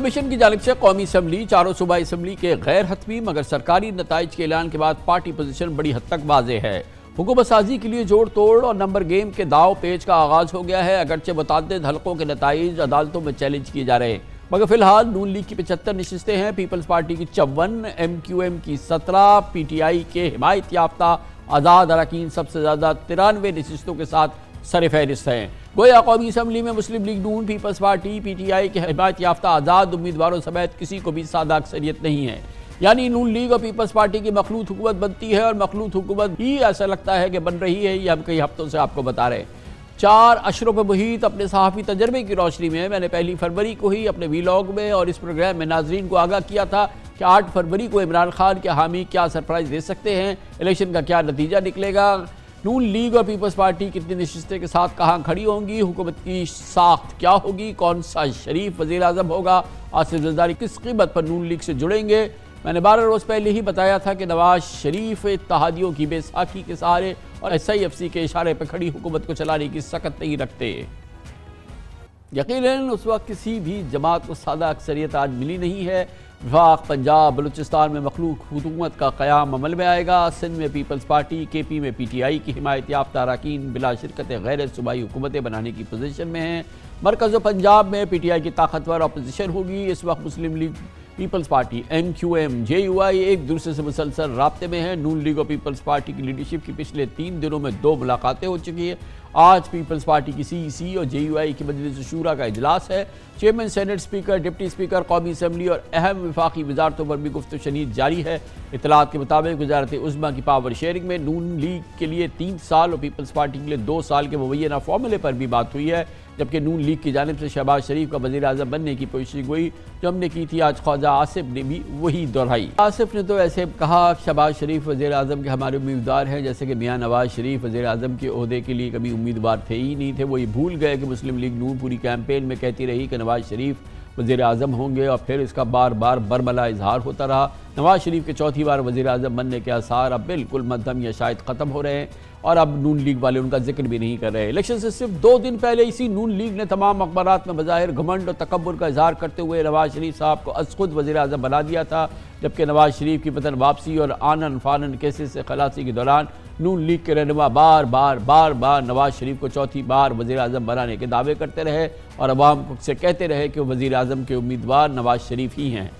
Commission की जानब से कौमी असम्बली चारों सूबा असम्बली के गैर हतमी मगर सरकारी नतज के ऐलान के बाद पार्टी पोजिशन बड़ी हद तक वाजे है हुकूमत साजी के लिए जोड़ तोड़ और नंबर गेम के दाव पेज का आगाज हो गया है अगरचे मुतद हल्कों के नतज अदालतों में चैलेंज किए जा रहे हैं मगर फिलहाल नून लीग की पचहत्तर नशस्तें हैं पीपल्स पार्टी की चौवन एम क्यू एम की सत्रह पी टी आई के हिमायत याफ्ता आज़ाद अरकान सबसे ज़्यादा तिरानवे नशस्तों के साथ सर फहरिस्त हैं गोया कौमी असम्बली में Muslim League Noon Peoples Party P T I के हिमात याफ्ता आज़ाद उम्मीदवारों समेत किसी को भी सादा अक्सरियत नहीं है यानी नून लीग और पीपल्स पार्टी की मखलूत हुकूमत बनती है और मखलूत हुकूमत ही ऐसा लगता है कि बन रही है ये हम कई हफ्तों से आपको बता रहे हैं चार अशरों पर मुहित अपने सहाफ़ी तजर्बे की रोशनी में मैंने पहली फरवरी को ही अपने वीलॉग में और इस प्रोग्राम में नाजरीन को आगाह किया था कि आठ फरवरी को इमरान खान के हामी क्या सरप्राइज़ दे सकते हैं इलेक्शन का क्या नतीजा निकलेगा नून लीग और पीपल्स पार्टी कितनी नशस्तें के साथ कहाँ खड़ी होंगी हुकूमत की साख्त क्या होगी कौन सा शरीफ वजी अजम होगा आसिफ जरदारी किस कीमत पर नून लीग से जुड़ेंगे मैंने बारह रोज़ पहले ही बताया था कि नवाज शरीफ इतहादियों की बेसाखी के सहारे और एस आई एफ सी के इशारे पर खड़ी हुकूमत को चलाने की सख्त नहीं रखते यकीन उस वक्त किसी भी जमात को सादा अक्सरियत आज मिली नहीं है विफाक पंजाब बलूचिस्तान में मखलूक हुकूमत का क्याम अमल में आएगा सिंध में पीपल्स पार्टी के पी में पी टी आई की हिमायत याफ्त अरकान बिला शिरकत गैर सूबाई हुकूमतें बनाने की पोजिशन में हैं मरकज़ पंजाब में पी टी आई की ताकतवर अपोजिशन होगी इस वक्त Muslim League Peoples Party M Q M J U I एक दूसरे से मुसलसल रबते में है नून लीग और पीपल्स पार्टी की लीडरशिप की पिछले तीन दिनों में दो मुलाकातें हो चुकी हैं आज पीपल्स पार्टी की सी सी e और जे यू आई की मजलिस शूरा का अजलास है chairman senate speaker deputy speaker कौमी असम्बली और अहम विफाकी वजारतों पर भी गुफ्त शनीद जारी है इतलात के मुताबिक वजारत उजमा की पावर शेयरिंग में नून लीग के लिए तीन साल और पीपल्स पार्टी के लिए दो साल के मुबैना फॉर्मूले पर भी बात हुई है जबकि नून लीग की जानब से शहबाज शरीफ का वजी अजम बनने की पेशी गोई जो हमने की थी आज ख्वाजा आसिफ ने भी वही दोहराई आसिफ ने तो ऐसे कहा शहबाज शरीफ वजी अजम के हमारे उम्मीदवार हैं जैसे कि मियाँ नवाज शरीफ वजी अजम के अहदे के लिए कभी उम्मीदवार थे ही नहीं थे वो ये भूल गए कि मुस्लिम लीग नून पूरी कैंपेन में कहती रही कि नवाज शरीफ वजीर अजम होंगे और फिर इसका बार बार बरमला इजहार होता रहा नवाज शरीफ के चौथी बार वजी अजम बनने के आसार अब बिल्कुल मध्यम या शायद ख़त्म हो रहे हैं और अब नून लीग वाले उनका जिक्र भी नहीं कर रहे इलेक्शन से सिर्फ दो दिन पहले इसी नून लीग ने तमाम अखबार में बज़ाहिर घमंड और तकबर का इजहार करते हुए नवाज शरीफ साहब को अज खुद वजी अजम बना दिया था जबकि नवाज शरीफ की वतन वापसी और आनन फानन केसेस से खलासी के दौरान नून लीग के रहनमा बार बार बार बार नवाज शरीफ को चौथी बार वजी अजम बनाने के दावे करते रहे और अवाम से कहते रहे कि वजी अजम के उम्मीदवार नवाज शरीफ ही हैं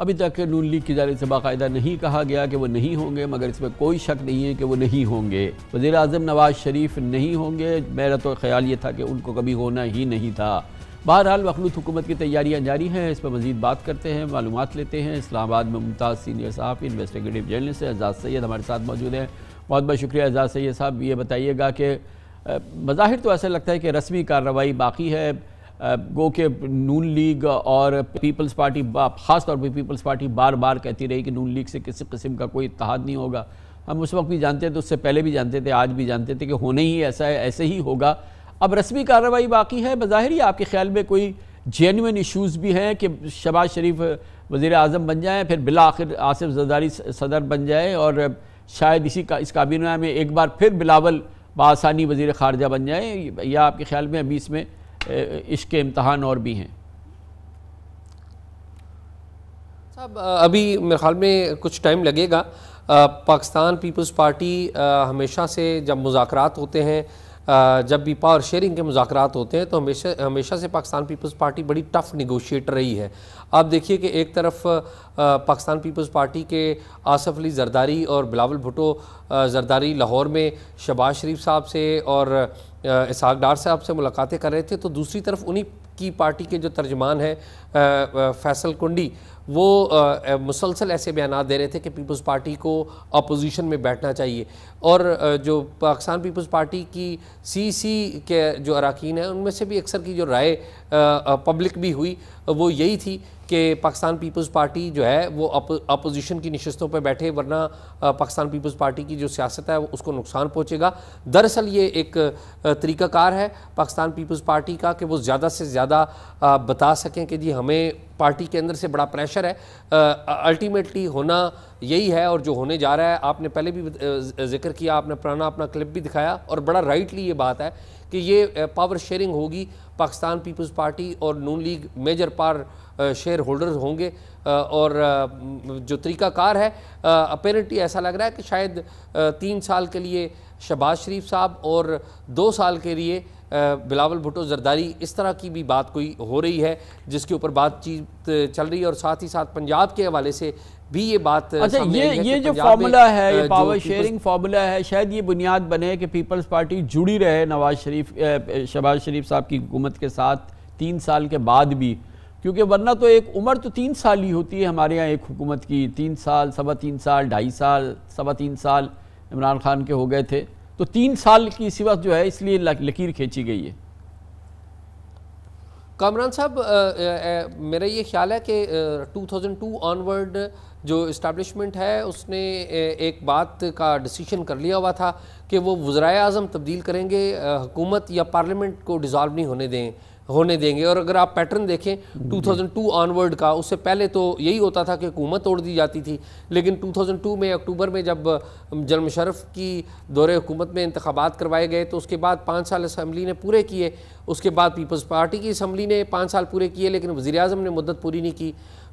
अभी तक नून लीग की जानब से बाकायदा नहीं कहा गया कि वो नहीं होंगे मगर इसमें कोई शक नहीं है कि वो नहीं होंगे वजीर अजम नवाज शरीफ नहीं होंगे मेरा तो ख्याल ये था कि उनको कभी होना ही नहीं था बहरहाल मखलूत हुकूमत की तैयारियाँ जारी हैं इस पर मजीद बात करते हैं मालूम लेते हैं इस्लामाबाद में मुमताज़ सीनियर साहब इन्वेस्टिगेटिव जर्नलिस्ट एजाज सैद हमारे साथ मौजूद हैं बहुत बहुत शुक्रिया एजाज सैद साहब ये बताइएगा कि बज़ाहिर तो ऐसा लगता है कि रस्मी कार्रवाई बाकी है गो के नून लीग और पीपल्स पार्टी ख़ास तौर पर पीपल्स पार्टी बार बार कहती रही कि नून लीग से किसी किस्म का कोई इतिहाद नहीं होगा हम उस वक्त भी जानते थे उससे पहले भी जानते थे आज भी जानते थे कि होने ही ऐसा है ऐसे ही होगा अब रस्मी कार्रवाई बाकी है बज़ाहिर ही आपके ख्याल में कोई जेनुन इशूज़ भी हैं कि शबाज शरीफ वज़ी अजम बन जाएँ फिर बिला आखिर आसिफ जदारी सदर बन जाए और शायद इसी का इस काबीना में एक बार फिर बिलावल बासानी वज़ी ख़ारजा बन जाए या आपके ख्याल में अभी इसमें इसके इम्तहान और भी हैं साहब अभी मेरे ख्याल में कुछ टाइम लगेगा पाकिस्तान पीपल्स पार्टी आ, हमेशा से जब मुजाकरात होते हैं आ, जब भी पावर शेयरिंग के मुजाकरात होते हैं तो हमेशा हमेशा से पाकिस्तान पीपल्स पार्टी बड़ी टफ़ निगोशिएटर रही है आप देखिए कि एक तरफ पाकिस्तान पीपल्स पार्टी के आसफ़ अली जरदारी और बिलावल भुटो जरदारी लाहौर में शबाज शरीफ साहब से और इसहाक डार साहब से मुलाकातें कर रहे थे तो दूसरी तरफ उन्हीं की पार्टी के जो तर्जमान हैं फैसल कुंडी वो मुसलसल ऐसे बयान दे रहे थे कि पीपल्स पार्टी को अपोजिशन में बैठना चाहिए और जो पाकिस्तान पीपल्स पार्टी की सी सी के जो अरकान हैं उनमें से भी अक्सर की जो राय पब्लिक भी हुई वो यही थी कि पाकिस्तान पीपल्स पार्टी जो है वो अपोजिशन की नशस्तों पर बैठे वरना पाकिस्तान पीपल्स पार्टी की जो सियासत है उसको नुकसान पहुँचेगा दरअसल ये एक तरीक़ाकार है पाकिस्तान पीपल्स पार्टी का कि वो ज़्यादा से ज़्यादा बता सकें कि जी हमें पार्टी के अंदर से बड़ा प्रेशर है अल्टीमेटली होना यही है और जो होने जा रहा है आपने पहले भी जिक्र जिक्र किया आपने पुराना अपना क्लिप भी दिखाया और बड़ा राइटली ये बात है कि ये पावर शेयरिंग होगी पाकिस्तान पीपल्स पार्टी और Noon League major part shareholder होंगे और जो तरीकाकार है अपेरेंटली ऐसा लग रहा है कि शायद तीन साल के लिए शहबाज शरीफ साहब और दो साल के लिए बिलावल भुटो जरदारी इस तरह की भी बात कोई हो रही है जिसके ऊपर बातचीत चल रही है और साथ ही साथ पंजाब के हवाले से भी ये बात अच्छा ये ये जो फार्मूला है ये पावर शेयरिंग फार्मूला है शायद ये बुनियाद बने कि पीपल्स पार्टी जुड़ी रहे नवाज शरीफ शहबाज शरीफ साहब की हुकूमत के साथ तीन साल के बाद भी क्योंकि वरना तो एक उम्र तो तीन साल ही होती है हमारे यहाँ एक हुकूमत की तीन साल सवा तीन साल ढाई साल सवा तीन साल इमरान खान के हो गए थे तो तीन साल की इसी वक्त जो है इसलिए लकीर खींची गई है कामरान साहब मेरा ये ख्याल है कि 2002 थाउजेंड ऑनवर्ड जो इस्टबलिशमेंट है उसने एक बात का डिसीशन कर लिया हुआ था कि वो वज्राय अजम तब्दील करेंगे हुकूमत या पार्लियामेंट को डिज़ोल्व नहीं होने दें होने देंगे और अगर आप पैटर्न देखें 2002 हम्म। ऑनवर्ड का उससे पहले तो यही होता था कि हुकूमत तोड़ दी जाती थी लेकिन 2002 में अक्टूबर में जब जनरल मुशरफ की दौरे हुकूमत में इंतबात करवाए गए तो उसके बाद पाँच साल असम्बली ने पूरे किए उसके बाद पीपल्स पार्टी की असम्बली ने पाँच साल पूरे किए लेकिन वज़ी अजम ने मदद पूरी नहीं की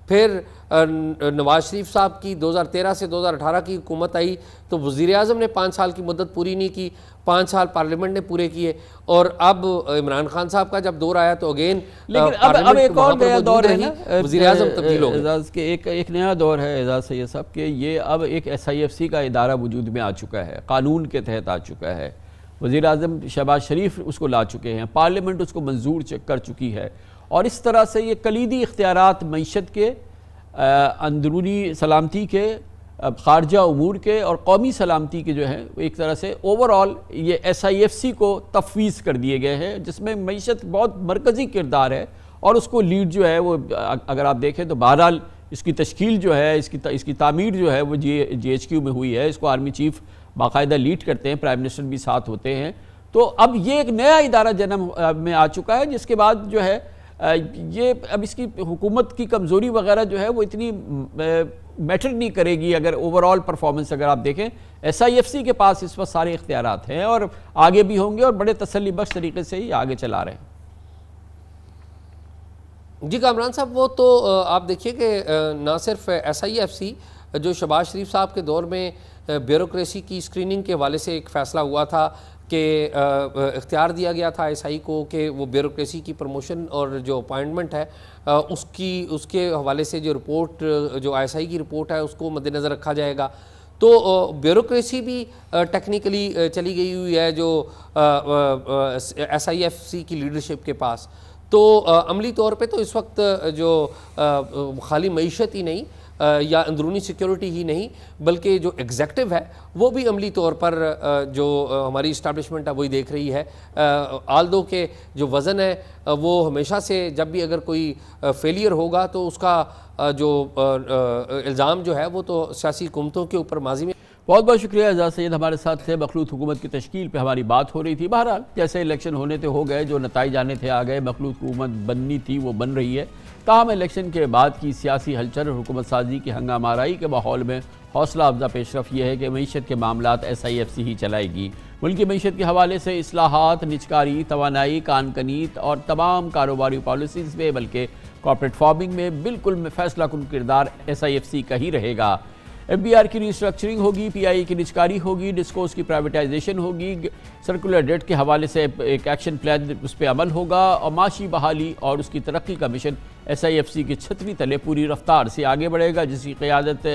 फिर नवाज शरीफ साहब की 2013 से 2018 की हुकूमत आई तो वज़ी अजम ने पाँच साल की मदद पूरी नहीं की पाँच साल पार्लियामेंट ने पूरे किए और अब इमरान खान साहब का जब दौर आया तो अगेन एक नया दौर है एजाज सैद साहब के ये अब एक एस आई एफ सी का इदारा वजूद में आ चुका है कानून के तहत आ चुका है वजीर अजम शहबाज शरीफ उसको ला चुके हैं पार्लियामेंट उसको मंजूर कर चुकी है और इस तरह से ये कलीदी इख्तियार मीशत के अंदरूनी सलामती के खारजा अमूर के और कौमी सलामती के जो हैं एक तरह से ओवरऑल ये एस आई एफ सी को तफवीज़ कर दिए गए हैं जिसमें मीशत बहुत मरकज़ी किरदार है और उसको लीड जो है वो अगर आप देखें तो बहरहाल इसकी तश्कील जो है इसकी इसकी तामीर जो है वो जी जी एच क्यू में हुई है इसको आर्मी चीफ बाकायदा लीड करते हैं प्राइम मिनिस्टर भी साथ होते हैं तो अब ये एक नया इदारा जन्म में आ चुका है जिसके बाद जो है ये अब इसकी हुकूमत की कमज़ोरी वगैरह जो है वो इतनी मैटर नहीं करेगी अगर ओवरऑल परफॉर्मेंस अगर आप देखें एस आई एफ सी के पास इस वक्त सारे इख्तियार हैं और आगे भी होंगे और बड़े तसली बख्श तरीके से ही आगे चला रहे हैं जी कामरान साहब वो तो आप देखिए कि ना सिर्फ एस आई एफ सी जो शबाज शरीफ साहब के दौर में ब्यूरोसी की स्क्रीनिंग के हवाले से एक फ़ैसला हुआ था के इख्तियार दिया गया था एस आई को कि वो ब्यूरोसी की प्रमोशन और जो अपॉइंटमेंट है आ, उसकी उसके हवाले से जो रिपोर्ट जो एस आई की रिपोर्ट है उसको मद्देनज़र रखा जाएगा तो ब्यूरोसी भी टेक्निकली चली गई हुई है जो एस आई एफ सी की लीडरशिप के पास तो अमली तौर पे तो इस वक्त जो खाली मीशत ही नहीं या अंदरूनी सिक्योरिटी ही नहीं बल्कि जो एग्जैक्टिव है वो भी अमली तौर पर जो हमारी इस्टबलिशमेंट है वही देख रही है आल दो के जो वज़न है वो हमेशा से जब भी अगर कोई फेलियर होगा तो उसका जो इल्ज़ाम जो है वो तो सियासी हुकूमतों के ऊपर माजी में बहुत बहुत शुक्रिया एजाज सैद हमारे साथ थे मखलूत हुकूमत की तश्ील पर हमारी बात हो रही थी बहरहाल जैसे इलेक्शन होने थे तो हो गए जो नतज आने थे आ गए मखलूत हुकूमत बननी थी वो बन रही है तहम इलेक्शन के बाद की सियासी हलचल और हुकूमत साजी की हंगामाराई के माहौल में हौसला अफजा पेशरफ यह है कि मीशत के मामला एस आई एफ सी ही चलाएगी मुल्क की मीशत के हवाले से असलाहत निचकारी तोानाई कानकनीत और तमाम कारोबारी पॉलिसीज़ में बल्कि कॉपरेट फार्मिंग में बिल्कुल फैसला कन किरदार एस आई एफ सी का ही रहेगा एम बी आर की रिस्ट्रक्चरिंग होगी पी आई की निचकारी होगी डिस्कोस की प्राइवेटाइजेशन होगी सर्कुलर डेट के हवाले से एक एक्शन प्लान उस पर अमल होगा और माशी बहाली और उसकी तरक्की का mission S I F C की छतरी तले पूरी रफ्तार से आगे बढ़ेगा जिसकी क़्यादत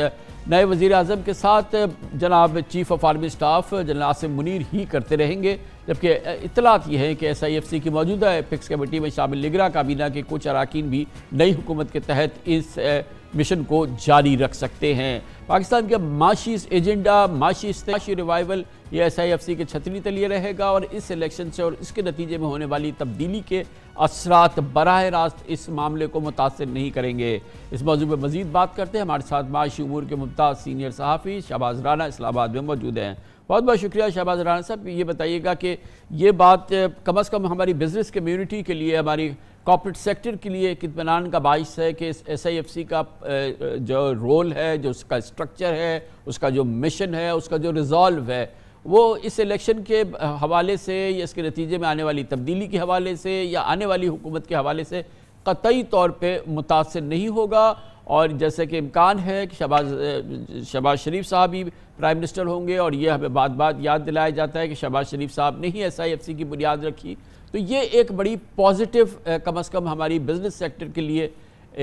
नए वज़ी अजम के साथ जनाब chief of army staff general Asim Munir ही करते रहेंगे जबकि इतलात यह है कि एस आई एफ सी की मौजूदा फिक्स कमेटी में शामिल निगरा काबीना के कुछ अरकान भी नई हुकूमत के तहत इस मिशन को जारी रख सकते हैं पाकिस्तान के माशी एजेंडा माशी माशी रिवाइवल ये एस आई एफ़ सी के छतरी तलिए रहेगा और इस इलेक्शन से और इसके नतीजे में होने वाली तब्दीली के असरात बरह रास्त इस मामले को मुतासर नहीं करेंगे इस मौजू पर मजीद बात करते हैं हमारे साथ माशी उमूर के मुमताज़ सीनियर सहाफ़ी शहबाज राना इस्लाबाद में मौजूद हैं बहुत बहुत शुक्रिया शहबाज राना साहब ये बताइएगा कि ये बात कम अज़ कम हमारी बिज़नेस कम्यूनिटी के लिए हमारी कॉपरेट सेक्टर के लिए एक इतमान का बाइस है कि इस एस आई एफ सी का जो रोल है जो उसका स्ट्रक्चर है उसका जो मिशन है उसका जो रिजॉल्व है वो इस इलेक्शन के हवाले से या इसके नतीजे में आने वाली तब्दीली के हवाले से या आने वाली हुकूमत के हवाले से कतई तौर पर मुतासर नहीं होगा और जैसे कि इम्कान है कि शबाज शबाज शरीफ साहब ही प्राइम मिनिस्टर होंगे और ये हमें बात बात याद दिलाया जाता है कि शबाज शरीफ साहब ने ही एस आई एफ सी की बुनियाद रखी तो ये एक बड़ी पॉजिटिव कम अज़ कम हमारी बिजनेस सेक्टर के लिए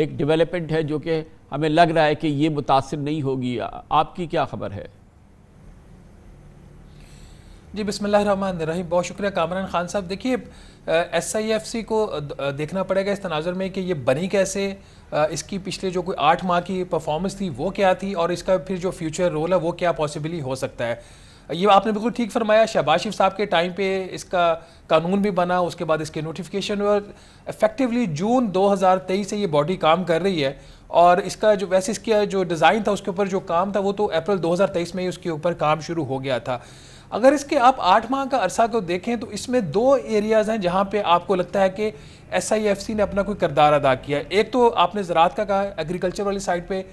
एक डेवलपमेंट है जो कि हमें लग रहा है कि ये मुतासर नहीं होगी आपकी क्या खबर है जी बिसमान बहुत शुक्रिया कामरान खान साहब देखिए एस आई एफ सी को देखना पड़ेगा इस तनाजर में कि ये बनी कैसे इसकी पिछले जो कोई आठ माह की परफॉर्मेंस थी वो क्या थी और इसका फिर जो फ्यूचर रोल है वो क्या पॉसिबली हो सकता है ये आपने बिल्कुल ठीक फरमाया शहबाज शरीफ साहब के टाइम पे इसका कानून भी बना उसके बाद इसके नोटिफिकेशन और इफेक्टिवली जून 2023 से ये बॉडी काम कर रही है और इसका जो वैसे इसका जो डिज़ाइन था उसके ऊपर जो काम था वो तो अप्रैल 2023 में ही उसके ऊपर काम शुरू हो गया था अगर इसके आप आठ माह का अरसा को देखें तो इसमें दो एरियाज़ हैं जहाँ पे आपको लगता है कि एस ने अपना कोई करदार अदा किया एक तो आपने ज़रात का कहा एग्रीकल्चर वाली साइड पर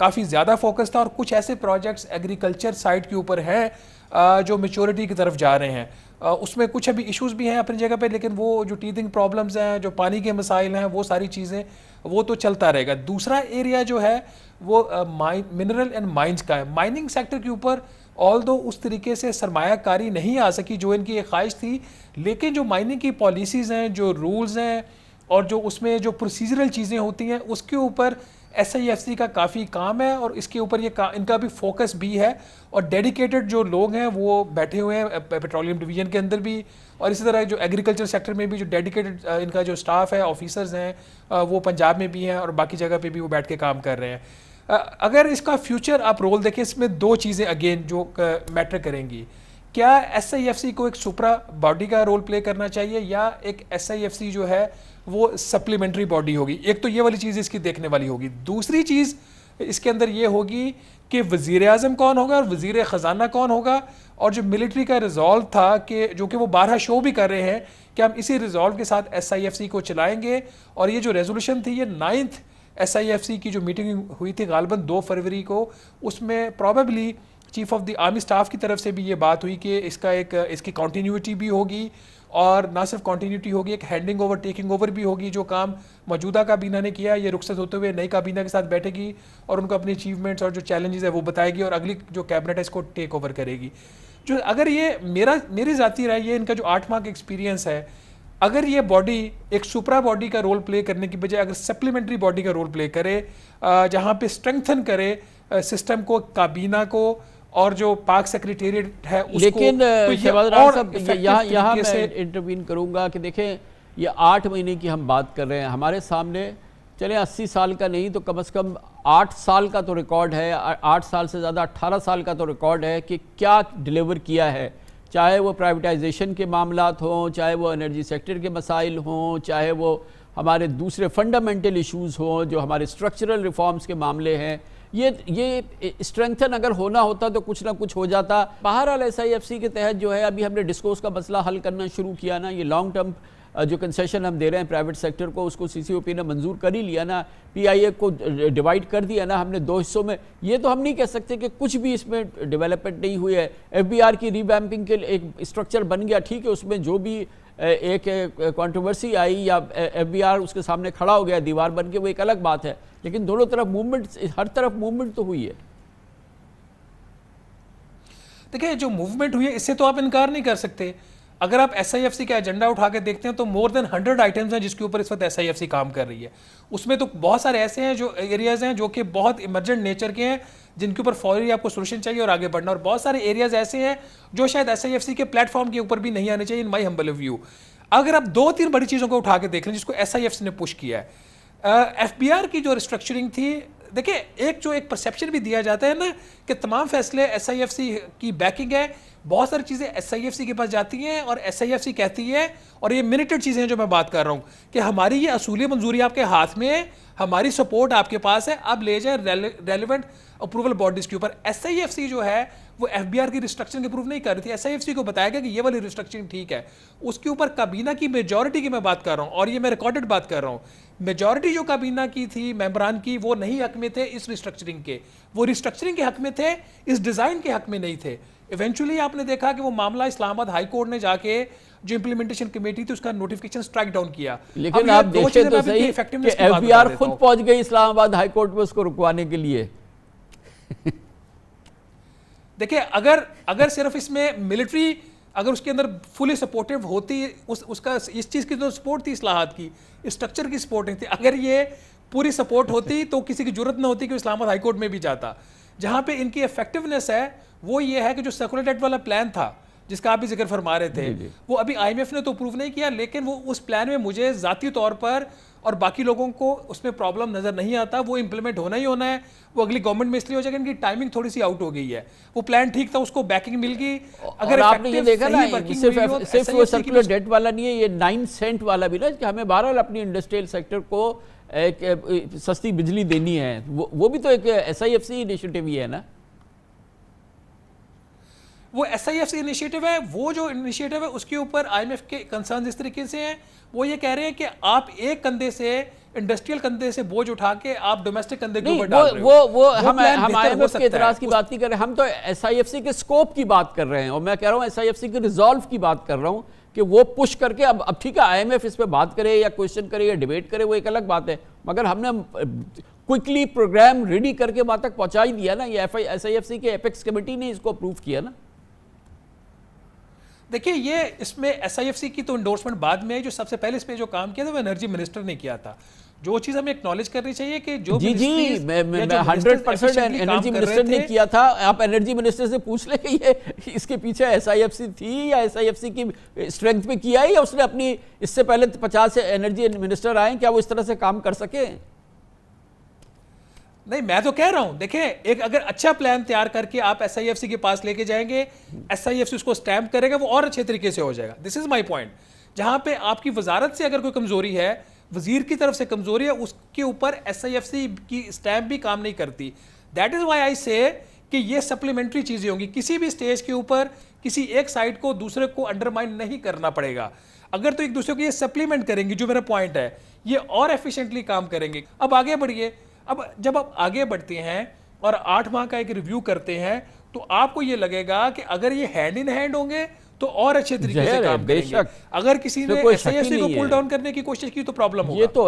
काफ़ी ज़्यादा फोकस था और कुछ ऐसे प्रोजेक्ट्स एग्रीकल्चर साइड के ऊपर हैं जो मेचोरिटी की तरफ जा रहे हैं उसमें कुछ अभी इशूज़ भी हैं अपनी जगह पर लेकिन वो जो टीथिंग प्रॉब्लम्स हैं जो पानी के मसाइल हैं वो सारी चीज़ें वो तो चलता रहेगा दूसरा एरिया जो है वो माइन मिनरल एंड माइंस का है माइनिंग सेक्टर के ऊपर ऑल दो उस तरीके से सरमाकारी नहीं आ सकी जो इनकी एक ख्वाहिश थी लेकिन जो माइनिंग की पॉलिसीज़ हैं जो रूल्स हैं और जो उसमें जो प्रोसीजरल चीज़ें होती हैं उसके ऊपर एस आई एफ सी का काफ़ी काम है और इसके ऊपर ये का, इनका भी फोकस भी है और डेडिकेटेड जो लोग हैं वो बैठे हुए हैं पेट्रोलियम डिवीजन के अंदर भी और इसी तरह जो एग्रीकल्चर सेक्टर में भी जो डेडिकेटेड इनका जो स्टाफ है ऑफिसर्स हैं वो पंजाब में भी हैं और बाकी जगह पे भी वो बैठ के काम कर रहे हैं अगर इसका फ्यूचर आप रोल देखें इसमें दो चीज़ें अगेन जो मैटर करेंगी क्या एस को एक सुपरा बॉडी का रोल प्ले करना चाहिए या एक एस जो है वो सप्लीमेंट्री बॉडी होगी एक तो ये वाली चीज़ इसकी देखने वाली होगी दूसरी चीज़ इसके अंदर ये होगी कि वज़ी अजम कौन होगा और वजीर ख़जाना कौन होगा और जो मिलिट्री का रिजॉल्व था कि जो कि वो बारह शो भी कर रहे हैं कि हम इसी रिजॉल्व के साथ एस को चलाएंगे और ये जो रेजोल्यूशन थी ये नाइन्थ एसआईएफसी की जो मीटिंग हुई थी गालबन दो फरवरी को उसमें probably chief of the army staff की तरफ से भी ये बात हुई कि इसका एक इसकी कॉन्टीन्यूटी भी होगी और ना सिर्फ कॉन्टीन्यूटी होगी एक हैंडिंग ओवर टेकिंग ओवर भी होगी जो काम मौजूदा काबीना ने किया ये रुखसत होते हुए नई काबीना के साथ बैठेगी और उनको अपने अचीवमेंट्स और जो चैलेंजेस है वो बताएगी और अगली जो कैबिनेट है इसको टेक ओवर करेगी जो अगर ये मेरा मेरी ज़ाती राय ये इनका जो आठ माह का एक्सपीरियंस है अगर ये बॉडी एक सुपरा बॉडी का रोल प्ले करने की बजाय अगर सप्लीमेंट्री बॉडी का रोल प्ले करे जहाँ पे स्ट्रेंथन करे सिस्टम को काबीना को और जो पाक सेक्रेटेरिएट है उसको लेकिन तो यहाँ यहाँ से इंटरवीन करूँगा कि देखें ये आठ महीने की हम बात कर रहे हैं हमारे सामने चले अस्सी साल का नहीं तो कम अज़ कम आठ साल का तो रिकॉर्ड है आठ साल से ज़्यादा अट्ठारह साल का तो रिकॉर्ड है कि क्या डिलीवर किया है चाहे वो प्राइवेटाइजेशन के मामला हों चाहे वो एनर्जी सेक्टर के मसाइल हों चाहे वो हमारे दूसरे फंडामेंटल इश्यूज हों जो हमारे स्ट्रक्चरल रिफॉर्म्स के मामले हैं ये ये स्ट्रेंथन अगर होना होता तो कुछ ना कुछ हो जाता बहरहाल एस आई एफ सी के तहत जो है अभी हमने डिस्कोस का मसला हल करना शुरू किया ना ये लॉन्ग टर्म जो कंसेशन हम दे रहे हैं प्राइवेट सेक्टर को उसको सीसीओपी ने मंजूर कर ही लिया ना पीआईए को डिवाइड कर दिया ना हमने दो हिस्सों में ये तो हम नहीं कह सकते कि कुछ भी इसमें डेवलपमेंट नहीं हुई है एफ की रिवैम्पिंग के लिए एक स्ट्रक्चर बन गया ठीक है उसमें जो भी एक कंट्रोवर्सी आई या एफबीआर उसके सामने खड़ा हो गया दीवार बन के वो एक अलग बात है लेकिन दोनों तरफ मूवमेंट हर तरफ मूवमेंट तो हुई है देखिए जो मूवमेंट हुई है इससे तो आप इनकार नहीं कर सकते अगर आप एस आई एफ सी का एजेंडा उठा के देखते हैं तो मोर देन हंड्रेड आइटम्स हैं जिसके ऊपर इस वक्त एस आई एफ सी काम कर रही है उसमें तो बहुत सारे ऐसे हैं जो एरियाज हैं जो कि बहुत इमरजेंट नेचर के हैं जिनके ऊपर फौरी आपको सोल्यूशन चाहिए और आगे बढ़ना और बहुत सारे एरियाज ऐसे हैं जो शायद एस आई एफ सी के प्लेटफॉर्म के ऊपर भी नहीं आने चाहिए इन माई हम्बल व्यू अगर आप दो तीन बड़ी चीज़ों को उठा के देख लें जिसको एस ने पुश किया है एफ आर की जो रिस्ट्रक्चरिंग थी देखिए एक जो एक परसेप्शन भी दिया जाता है ना कि तमाम फैसले एस की बैकिंग है बहुत सारी चीज़ें एस के पास जाती हैं और एस कहती है और ये मिनिटेड चीज़ें हैं जो मैं बात कर रहा हूँ कि हमारी ये असूली मंजूरी आपके हाथ में है हमारी सपोर्ट आपके पास है अब ले जाए रेलिवेंट अप्रूवल बॉडीज़ के ऊपर एस जो है वो एफ की रिस्ट्रक्शन की अप्रूव नहीं कर रही थी एस को बताया गया कि ये वाली रिस्ट्रक्शन ठीक है उसके ऊपर काबीना की मेजोरिटी की मैं बात कर रहा हूँ और ये मैं रिकॉर्डेड बात कर रहा हूँ मेजॉरिटी जो काबीना की थी मेम्बरान की वो नहीं हक में थे इस रिस्ट्रक्चरिंग के वो रिस्ट्रक्चरिंग के हक में थे इस डिज़ाइन के हक में नहीं थे इवेंचुअली आपने देखा कि वो मामला इस्लामाबाद हाई कोर्ट ने जाके जो इम्प्लीमेंटेशन कमेटी थी उसका नोटिफिकेशन स्ट्राइक डाउन किया लेकिन आप देखिए तो सही कि एफबीआर खुद पहुंच गई इस्लामाबाद हाई कोर्ट में उसको रुकवाने के लिए देखिए अगर अगर सिर्फ इसमें मिलिट्री अगर उसके अंदर फुली सपोर्टिव होती उस उसका इस चीज़ की जो सपोर्ट थी इस्लाहाबाद की स्ट्रक्चर की सपोर्ट नहीं थी अगर ये पूरी सपोर्ट होती तो किसी की जरूरत ना होती कि इस्लामाबाद हाईकोर्ट में भी जाता जहाँ पे इनकी इफेक्टिवनेस है वो ये है कि जो सर्कुलेटेड वाला प्लान था जिसका आप भी जिक्र फरमा रहे थे वो अभी आईएमएफ ने तो अप्रूव नहीं किया लेकिन वो उस प्लान में मुझे ज़ाती तौर पर और बाकी लोगों को उसमें प्रॉब्लम नज़र नहीं आता वो इम्प्लीमेंट होना ही होना है वो अगली गवर्नमेंट में इसलिए हो जाएगा इनकी टाइमिंग थोड़ी सी आउट हो गई है वो प्लान ठीक था उसको बैकिंग मिल गई अगर आपने ये देखा ना सिर्फ सिर्फ वो सर्कुलर डेट तो वाला नहीं है ये नाइन सेंट वाला भी ना कि हमें बहरहाल अपनी इंडस्ट्रियल सेक्टर को एक सस्ती बिजली देनी है वो वो भी तो एक S I F C initiative ही है ना वो S I F C initiative है वो जो इनिशियेटिव है उसके ऊपर आई एम एफ के कंसर्न इस तरीके से हैं वो ये कह रहे हैं कि आप एक कंधे से इंडस्ट्रियल कंधे से बोझ उठा के आप डोमेस्टिक कंधे के ऊपर वो वो हम हम आईएमएफ के इतराज की बात नहीं कर रहे हम तो एसआईएफसी के स्कोप की बात कर रहे हैं और मैं कह रहा हूँ एसआईएफसी के रिजॉल्व की बात कर रहा हूँ कि वो पुश करके अब अब ठीक है आईएमएफ इस पर बात करे या क्वेश्चन करे या डिबेट करे वो एक अलग बात है मगर हमने क्विकली प्रोग्राम रेडी करके वहां तक पहुंचा ही दिया ना ये F I S I F C के एपेक्स कमेटी ने इसको अप्रूव किया ना देखिए ये इसमें एस की तो इंडोर्समेंट बाद में आई जो सबसे पहले इस पर जो काम किया था वो एनर्जी मिनिस्टर ने किया था जो चीज हमें एक्नॉलेज करनी चाहिए कि जो जी जी हंड्रेड परसेंट एनर्जी मिनिस्टर ने किया था आप एनर्जी मिनिस्टर से पूछ ले कि ये इसके पीछे एस थी या एस की स्ट्रेंथ पे किया है या उसने अपनी इससे पहले पचास एनर्जी मिनिस्टर आए क्या वो इस तरह से काम कर सके नहीं मैं तो कह रहा हूं देखें एक अगर अच्छा प्लान तैयार करके आप एस के पास लेके जाएंगे एस उसको स्टैम्प करेगा वो और अच्छे तरीके से हो जाएगा दिस इज माई पॉइंट जहां पे आपकी वजारत से अगर कोई कमजोरी है वजीर की तरफ से कमजोरी है उसके ऊपर एस की स्टैम्प भी काम नहीं करती दैट इज वाई आई से कि ये सप्लीमेंट्री चीज़ें होंगी किसी भी स्टेज के ऊपर किसी एक साइड को दूसरे को अंडरमाइन नहीं करना पड़ेगा अगर तो एक दूसरे को ये सप्लीमेंट करेंगी जो मेरा पॉइंट है ये और एफिशिएंटली काम करेंगे अब आगे बढ़िए अब जब आप आगे बढ़ते हैं और आठ माह का एक रिव्यू करते हैं तो आपको ये लगेगा कि अगर ये हैंड इन हैंड होंगे तो और अच्छे तरीके से काम करेंगे अगर किसी ने एसआईएससी को पुल डाउन करने की कोशिश की तो प्रॉब्लम होगा तो